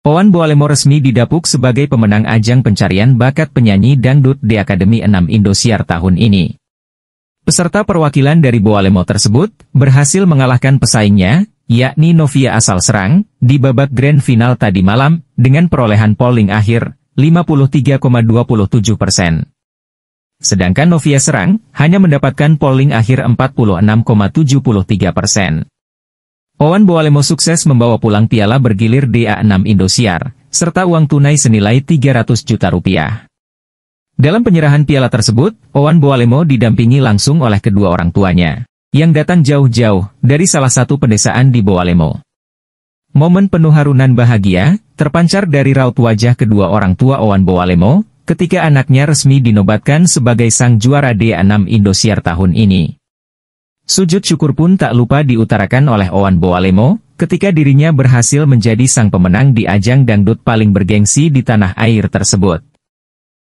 Owan Boalemo resmi didapuk sebagai pemenang ajang pencarian bakat penyanyi dangdut di Akademi 6 Indosiar tahun ini. Peserta perwakilan dari Boalemo tersebut berhasil mengalahkan pesaingnya, yakni Novia asal Serang, di babak grand final tadi malam dengan perolehan polling akhir 53,27 persen. Sedangkan Novia Serang hanya mendapatkan polling akhir 46,73 persen. Owen Boalemo sukses membawa pulang piala bergilir DA6 Indosiar, serta uang tunai senilai 300 juta rupiah. Dalam penyerahan piala tersebut, Owen Boalemo didampingi langsung oleh kedua orang tuanya, yang datang jauh-jauh dari salah satu pedesaan di Boalemo. Momen penuh harunan bahagia, terpancar dari raut wajah kedua orang tua Owen Boalemo, ketika anaknya resmi dinobatkan sebagai sang juara DA6 Indosiar tahun ini. Sujud syukur pun tak lupa diutarakan oleh Owan Boalemo, ketika dirinya berhasil menjadi sang pemenang di ajang dangdut paling bergengsi di tanah air tersebut.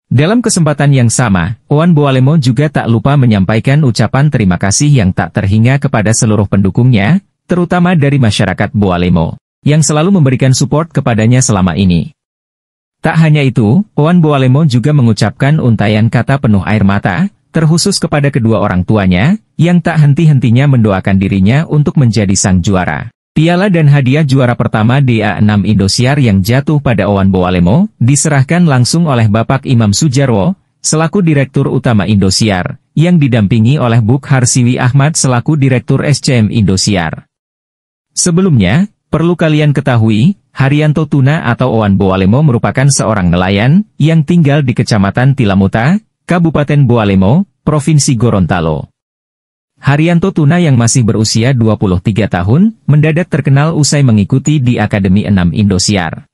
Dalam kesempatan yang sama, Owan Boalemo juga tak lupa menyampaikan ucapan terima kasih yang tak terhingga kepada seluruh pendukungnya, terutama dari masyarakat Boalemo, yang selalu memberikan support kepadanya selama ini. Tak hanya itu, Owan Boalemo juga mengucapkan untayan kata penuh air mata, terkhusus kepada kedua orang tuanya, yang tak henti-hentinya mendoakan dirinya untuk menjadi sang juara. Piala dan hadiah juara pertama DA6 Indosiar yang jatuh pada Owan Boalemo, diserahkan langsung oleh Bapak Imam Sujarwo, selaku Direktur Utama Indosiar, yang didampingi oleh Buk Harsiwi Ahmad selaku Direktur SCM Indosiar. Sebelumnya, perlu kalian ketahui, Haryanto Tuna atau Owan Boalemo merupakan seorang nelayan, yang tinggal di Kecamatan Tilamuta, Kabupaten Boalemo, Provinsi Gorontalo. Haryanto Tuna yang masih berusia 23 tahun, mendadak terkenal usai mengikuti di Akademi 6 Indosiar.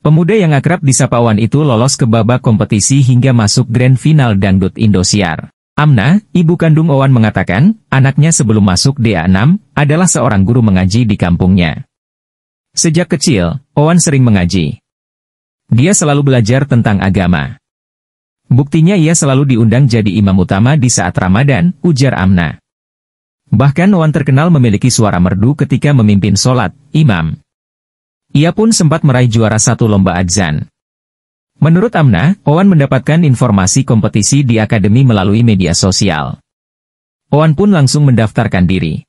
Pemuda yang akrab di Sapawan itu lolos ke babak kompetisi hingga masuk Grand Final Dangdut Indosiar. Amna, ibu kandung Owan mengatakan, anaknya sebelum masuk DA6, adalah seorang guru mengaji di kampungnya. Sejak kecil, Owan sering mengaji. Dia selalu belajar tentang agama. Buktinya ia selalu diundang jadi imam utama di saat Ramadan, ujar Amna. Bahkan Wan terkenal memiliki suara merdu ketika memimpin sholat, imam. Ia pun sempat meraih juara satu lomba adzan. Menurut Amna, Owan mendapatkan informasi kompetisi di akademi melalui media sosial. Owan pun langsung mendaftarkan diri.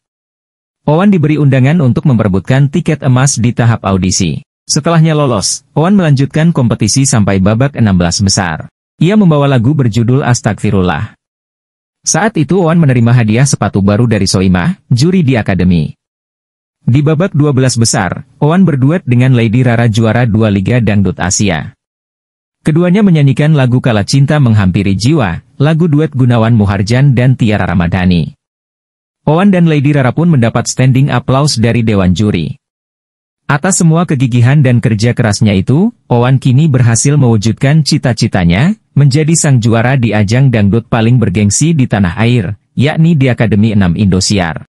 Owan diberi undangan untuk memperbutkan tiket emas di tahap audisi. Setelahnya lolos, Owan melanjutkan kompetisi sampai babak 16 besar. Ia membawa lagu berjudul Astagfirullah. Saat itu Wan menerima hadiah sepatu baru dari Soimah, juri di akademi. Di babak 12 besar, Wan berduet dengan Lady Rara juara dua Liga Dangdut Asia. Keduanya menyanyikan lagu Kala Cinta Menghampiri Jiwa, lagu duet Gunawan Muharjan dan Tiara Ramadhani. Owan dan Lady Rara pun mendapat standing aplaus dari Dewan Juri. Atas semua kegigihan dan kerja kerasnya itu, Owan kini berhasil mewujudkan cita-citanya, menjadi sang juara di ajang dangdut paling bergengsi di tanah air, yakni di Akademi 6 Indosiar.